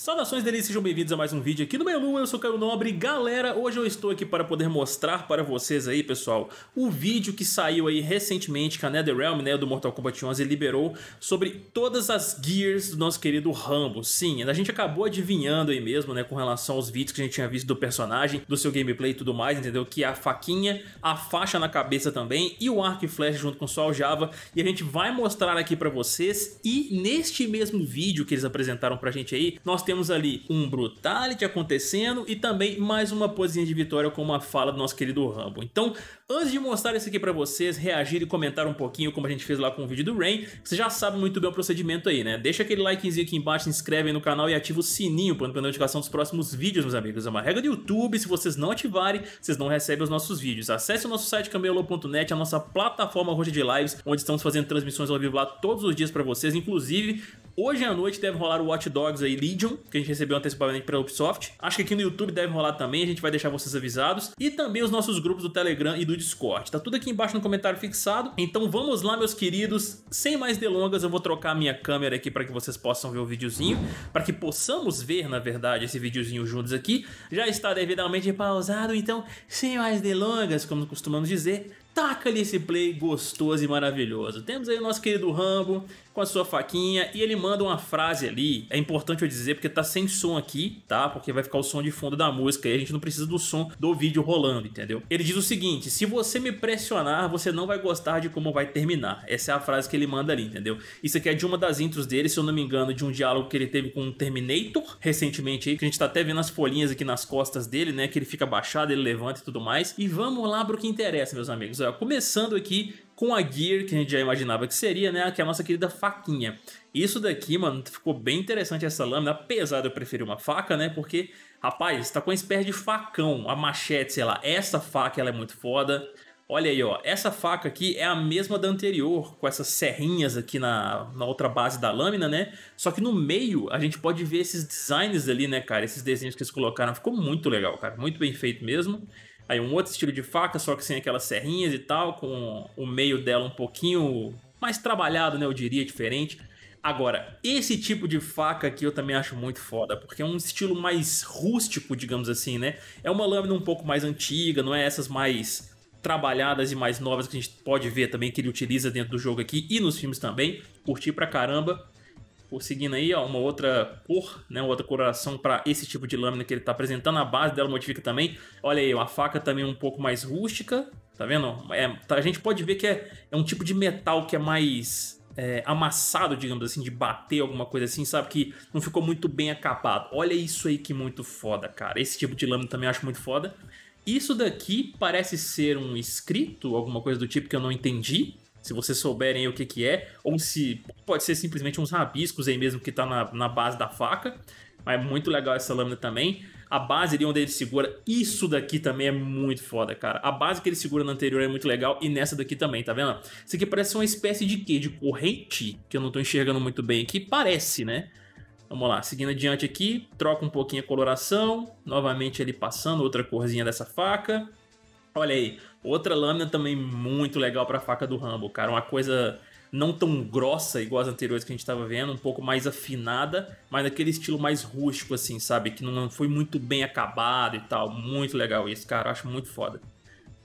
Saudações delícias, sejam bem-vindos a mais um vídeo aqui no Meio Lua, eu sou Caio Nobre. Galera, hoje eu estou aqui para poder mostrar para vocês aí, pessoal, o vídeo que saiu aí recentemente que a NetherRealm, né, do Mortal Kombat 11 liberou sobre todas as gears do nosso querido Rambo. Sim, a gente acabou adivinhando aí mesmo, né, com relação aos vídeos que a gente tinha visto do personagem, do seu gameplay e tudo mais, entendeu? Que a faquinha, a faixa na cabeça também e o arco e flecha junto com Sol Java E a gente vai mostrar aqui para vocês e neste mesmo vídeo que eles apresentaram pra gente aí, nós temos ali um Brutality acontecendo e também mais uma poesia de vitória com uma fala do nosso querido Rambo. Então, antes de mostrar isso aqui para vocês, reagir e comentar um pouquinho como a gente fez lá com o vídeo do Rain, você já sabe muito bem o procedimento aí, né? Deixa aquele likezinho aqui embaixo, se inscreve aí no canal e ativa o sininho para não perder notificação dos próximos vídeos, meus amigos. É uma regra do YouTube, se vocês não ativarem, vocês não recebem os nossos vídeos. Acesse o nosso site camelo.net, a nossa plataforma roxa de lives, onde estamos fazendo transmissões ao vivo lá todos os dias para vocês, inclusive Hoje à noite deve rolar o Watch Dogs aí Legion, que a gente recebeu antecipadamente pela Ubisoft. Acho que aqui no YouTube deve rolar também, a gente vai deixar vocês avisados. E também os nossos grupos do Telegram e do Discord. Tá tudo aqui embaixo no comentário fixado. Então vamos lá, meus queridos. Sem mais delongas, eu vou trocar a minha câmera aqui para que vocês possam ver o videozinho, para que possamos ver, na verdade, esse videozinho juntos aqui. Já está devidamente pausado, então, sem mais delongas, como costumamos dizer, taca ali esse play gostoso e maravilhoso. Temos aí o nosso querido Rambo com a sua faquinha e ele manda uma frase ali. É importante eu dizer porque tá sem som aqui, tá? Porque vai ficar o som de fundo da música e a gente não precisa do som do vídeo rolando, entendeu? Ele diz o seguinte: se você me pressionar, você não vai gostar de como vai terminar. Essa é a frase que ele manda ali, entendeu? Isso aqui é de uma das intros dele, se eu não me engano, de um diálogo que ele teve com o um Terminator recentemente aí, que a gente tá até vendo as folhinhas aqui nas costas dele, né? Que ele fica baixado, ele levanta e tudo mais. E vamos lá pro que interessa, meus amigos começando aqui com a gear que a gente já imaginava que seria, né? Que é a nossa querida faquinha. Isso daqui, mano, ficou bem interessante essa lâmina, apesar de eu preferir uma faca, né? Porque, rapaz, tá com uma espécie de facão, a machete, sei lá. Essa faca, ela é muito foda. Olha aí, ó. Essa faca aqui é a mesma da anterior, com essas serrinhas aqui na, na outra base da lâmina, né? Só que no meio a gente pode ver esses designs ali, né, cara? Esses desenhos que eles colocaram. Ficou muito legal, cara. Muito bem feito mesmo. Aí um outro estilo de faca, só que sem aquelas serrinhas e tal, com o meio dela um pouquinho mais trabalhado, né? Eu diria, diferente. Agora, esse tipo de faca aqui eu também acho muito foda, porque é um estilo mais rústico, digamos assim, né? É uma lâmina um pouco mais antiga, não é essas mais trabalhadas e mais novas que a gente pode ver também que ele utiliza dentro do jogo aqui e nos filmes também. Curti pra caramba. Por seguindo aí, ó, uma outra cor, né, outra coloração para esse tipo de lâmina que ele está apresentando. A base dela modifica também. Olha aí, uma faca também um pouco mais rústica, tá vendo? É, tá, a gente pode ver que é, é um tipo de metal que é mais é, amassado, digamos assim, de bater alguma coisa assim, sabe? Que não ficou muito bem acabado. Olha isso aí que muito foda, cara. Esse tipo de lâmina também acho muito foda. Isso daqui parece ser um escrito, alguma coisa do tipo que eu não entendi se vocês souberem o que, que é, ou se pode ser simplesmente uns rabiscos aí mesmo que tá na, na base da faca. Mas é muito legal essa lâmina também. A base ali onde ele segura, isso daqui também é muito foda, cara. A base que ele segura na anterior é muito legal e nessa daqui também, tá vendo? Isso aqui parece uma espécie de quê? De corrente, que eu não tô enxergando muito bem aqui. Parece, né? Vamos lá, seguindo adiante aqui, troca um pouquinho a coloração. Novamente ele passando outra corzinha dessa faca. Olha aí, outra lâmina também muito legal para a faca do Rambo, cara. Uma coisa não tão grossa igual as anteriores que a gente estava vendo, um pouco mais afinada, mas naquele estilo mais rústico, assim, sabe? Que não foi muito bem acabado e tal. Muito legal isso, cara. Eu acho muito foda.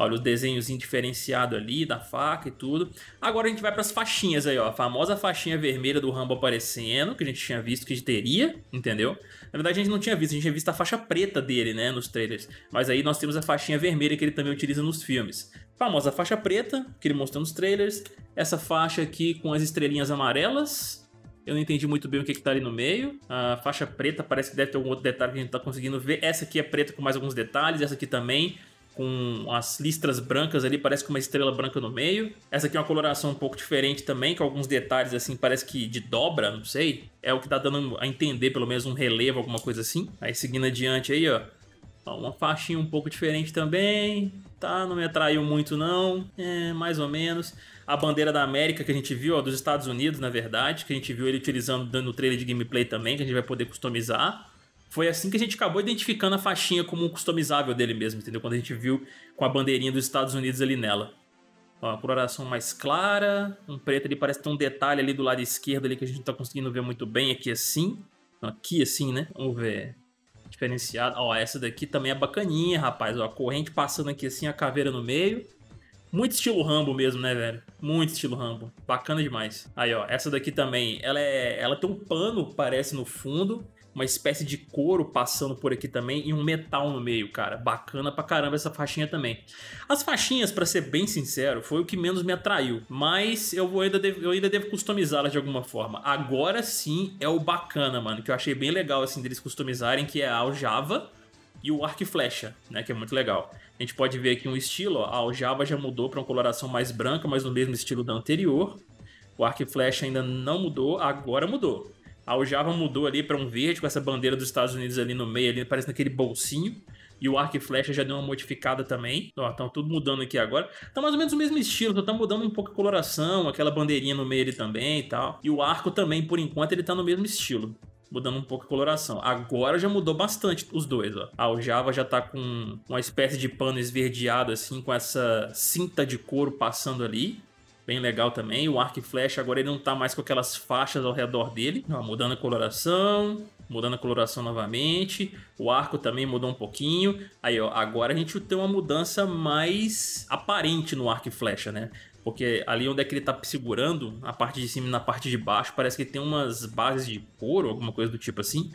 Olha o desenhozinho diferenciado ali da faca e tudo. Agora a gente vai para as faixinhas aí, ó. A famosa faixinha vermelha do Rambo aparecendo, que a gente tinha visto que teria, entendeu? Na verdade a gente não tinha visto, a gente tinha visto a faixa preta dele, né, nos trailers. Mas aí nós temos a faixinha vermelha que ele também utiliza nos filmes. Famosa faixa preta, que ele mostrou nos trailers. Essa faixa aqui com as estrelinhas amarelas, eu não entendi muito bem o que, que tá ali no meio. A faixa preta parece que deve ter algum outro detalhe que a gente não tá conseguindo ver. Essa aqui é preta com mais alguns detalhes, essa aqui também com as listras brancas ali, parece com uma estrela branca no meio. Essa aqui é uma coloração um pouco diferente também, com alguns detalhes assim, parece que de dobra, não sei. É o que tá dando a entender, pelo menos um relevo, alguma coisa assim. Aí seguindo adiante aí, ó, uma faixinha um pouco diferente também, tá? Não me atraiu muito não, é, mais ou menos. A bandeira da América que a gente viu, ó, dos Estados Unidos, na verdade, que a gente viu ele utilizando no trailer de gameplay também, que a gente vai poder customizar. Foi assim que a gente acabou identificando a faixinha como um customizável dele mesmo, entendeu? Quando a gente viu com a bandeirinha dos Estados Unidos ali nela. Ó, uma coloração mais clara, um preto ali parece ter um detalhe ali do lado esquerdo ali que a gente não tá conseguindo ver muito bem aqui assim. Aqui assim, né? Vamos ver. Diferenciado. Ó, essa daqui também é bacaninha, rapaz. Ó, a corrente passando aqui assim, a caveira no meio. Muito estilo Rambo mesmo, né, velho? Muito estilo Rambo. Bacana demais. Aí, ó, essa daqui também, ela é, ela tem um pano, parece no fundo, uma espécie de couro passando por aqui também e um metal no meio, cara. Bacana pra caramba essa faixinha também. As faixinhas, para ser bem sincero, foi o que menos me atraiu, mas eu vou ainda devo, eu ainda devo customizá-las de alguma forma. Agora sim é o bacana, mano, que eu achei bem legal assim deles customizarem, que é a aljava e o arco e flecha, né, que é muito legal. A gente pode ver aqui um estilo, ó, a aljava já mudou para uma coloração mais branca, mas no mesmo estilo da anterior. O arco e flecha ainda não mudou, agora mudou. A Ojava mudou ali para um verde, com essa bandeira dos Estados Unidos ali no meio, ali, parece naquele bolsinho. E o arco e flecha já deu uma modificada também. Ó, estão tudo mudando aqui agora. Tá mais ou menos o mesmo estilo, só tá mudando um pouco a coloração, aquela bandeirinha no meio ali também e tal. E o arco também, por enquanto, ele tá no mesmo estilo mudando um pouco a coloração. Agora já mudou bastante os dois, ó. A aljava já tá com uma espécie de pano esverdeado, assim, com essa cinta de couro passando ali bem legal também. O arco e flecha agora ele não tá mais com aquelas faixas ao redor dele, ó, mudando a coloração, mudando a coloração novamente. O arco também mudou um pouquinho. Aí, ó, agora a gente tem uma mudança mais aparente no arco e flecha, né? Porque ali onde é que ele tá segurando, a parte de cima e na parte de baixo, parece que tem umas bases de couro, alguma coisa do tipo assim.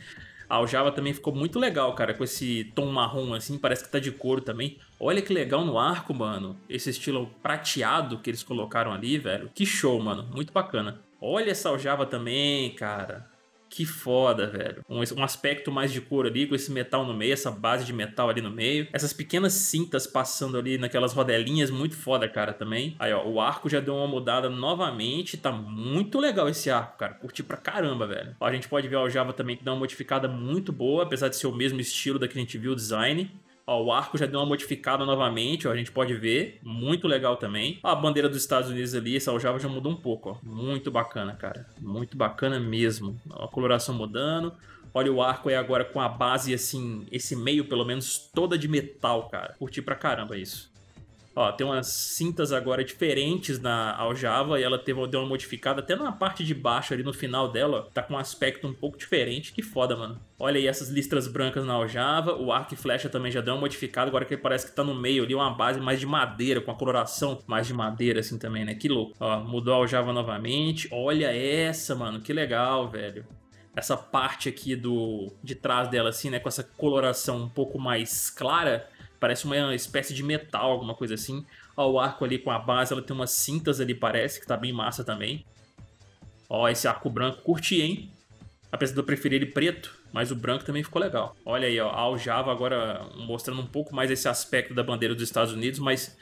A ah, aljava também ficou muito legal, cara, com esse tom marrom assim, parece que tá de couro também. Olha que legal no arco, mano. Esse estilo prateado que eles colocaram ali, velho. Que show, mano. Muito bacana. Olha essa aljava também, cara. Que foda, velho. Um, um, aspecto mais de cor ali, com esse metal no meio, essa base de metal ali no meio. Essas pequenas cintas passando ali naquelas rodelinhas, muito foda, cara, também. Aí, ó, o arco já deu uma mudada novamente. Tá muito legal esse arco, cara. Curti pra caramba, velho. Ó, a gente pode ver o Java também que dá uma modificada muito boa, apesar de ser o mesmo estilo da que a gente viu o design. Ó, o arco já deu uma modificada novamente, ó, a gente pode ver. Muito legal também. Ó, a bandeira dos Estados Unidos ali, essa aljava já mudou um pouco, ó. Muito bacana, cara. Muito bacana mesmo. Ó, a coloração mudando. Olha o arco aí agora com a base, assim, esse meio pelo menos, toda de metal, cara. Curti pra caramba isso. Ó, tem umas cintas agora diferentes na Aljava e ela teve, deu uma modificada até na parte de baixo ali no final dela, ó, tá com um aspecto um pouco diferente. Que foda, mano. Olha aí essas listras brancas na Aljava, o arco e flecha também já deu uma modificada, agora que parece que tá no meio ali uma base mais de madeira, com a coloração mais de madeira assim também, né? Que louco. Ó, mudou a Aljava novamente. Olha essa, mano, que legal, velho essa parte aqui do de trás dela assim, né, com essa coloração um pouco mais clara, parece uma espécie de metal, alguma coisa assim. Ó, o arco ali com a base, ela tem umas cintas ali, parece, que tá bem massa também. Ó, esse arco branco, curti, hein? Apesar de eu preferir ele preto, mas o branco também ficou legal. Olha aí, ó, a aljava agora mostrando um pouco mais esse aspecto da bandeira dos Estados Unidos, mas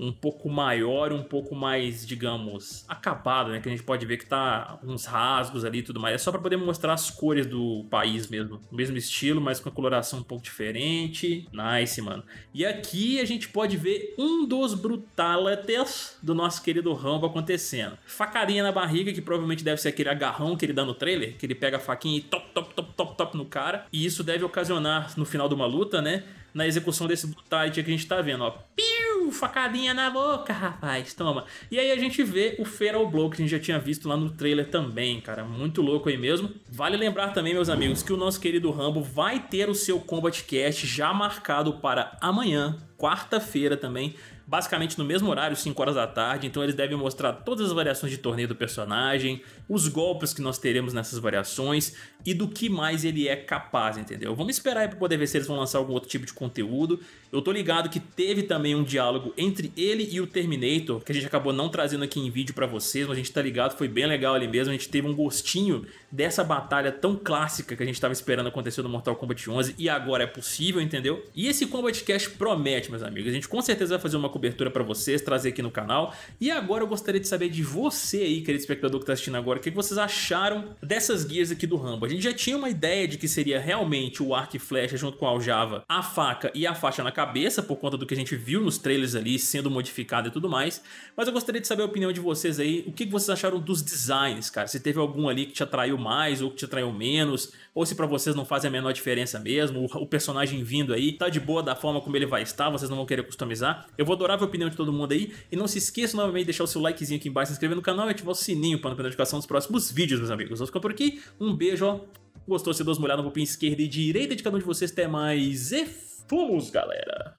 um pouco maior, um pouco mais, digamos, acabado, né? Que a gente pode ver que tá uns rasgos ali e tudo mais. É só para poder mostrar as cores do país mesmo. O mesmo estilo, mas com a coloração um pouco diferente. Nice, mano. E aqui a gente pode ver um dos brutalities do nosso querido Rambo acontecendo. Facadinha na barriga, que provavelmente deve ser aquele agarrão que ele dá no trailer, que ele pega a faquinha e top, top, top, top, top no cara. E isso deve ocasionar, no final de uma luta, né? Na execução desse brutality que a gente tá vendo, ó. Piu! facadinha na boca, rapaz, toma. E aí a gente vê o Feral Blow, que a gente já tinha visto lá no trailer também, cara. Muito louco aí mesmo. Vale lembrar também, meus amigos, que o nosso querido Rambo vai ter o seu Combat Cast já marcado para amanhã, quarta-feira também, basicamente no mesmo horário, 5 horas da tarde, então eles devem mostrar todas as variações de torneio do personagem, os golpes que nós teremos nessas variações e do que mais ele é capaz, entendeu? Vamos esperar aí pra poder ver se eles vão lançar algum outro tipo de conteúdo. Eu tô ligado que teve também um diálogo entre ele e o Terminator, que a gente acabou não trazendo aqui em vídeo para vocês, mas a gente tá ligado, foi bem legal ali mesmo, a gente teve um gostinho dessa batalha tão clássica que a gente tava esperando acontecer no Mortal Kombat 11 e agora é possível, entendeu? E esse Combat Cast promete, meus amigos, a gente com certeza vai fazer uma cobertura para vocês, trazer aqui no canal. E agora eu gostaria de saber de você aí, querido espectador que está assistindo agora, o que vocês acharam dessas guias aqui do Rambo. A gente já tinha uma ideia de que seria realmente o arco e flecha junto com a aljava, a faca e a faixa na cabeça, por conta do que a gente viu nos trailers ali sendo modificado e tudo mais. Mas eu gostaria de saber a opinião de vocês aí, o que vocês acharam dos designs, cara? Se teve algum ali que te atraiu mais ou que te atraiu menos, ou se para vocês não faz a menor diferença mesmo, o personagem vindo aí tá de boa da forma como ele vai estar, vocês não vão querer customizar. Eu vou adorar favorável a opinião de todo mundo aí. E não se esqueça novamente de deixar o seu likezinho aqui embaixo, se inscrever no canal e ativar o sininho para não perder notificação dos próximos vídeos, meus amigos. vou por aqui. Um beijo, ó. Gostou? Se duas molhadas no um esquerda e direita de cada um de vocês. Até mais e fomos, galera!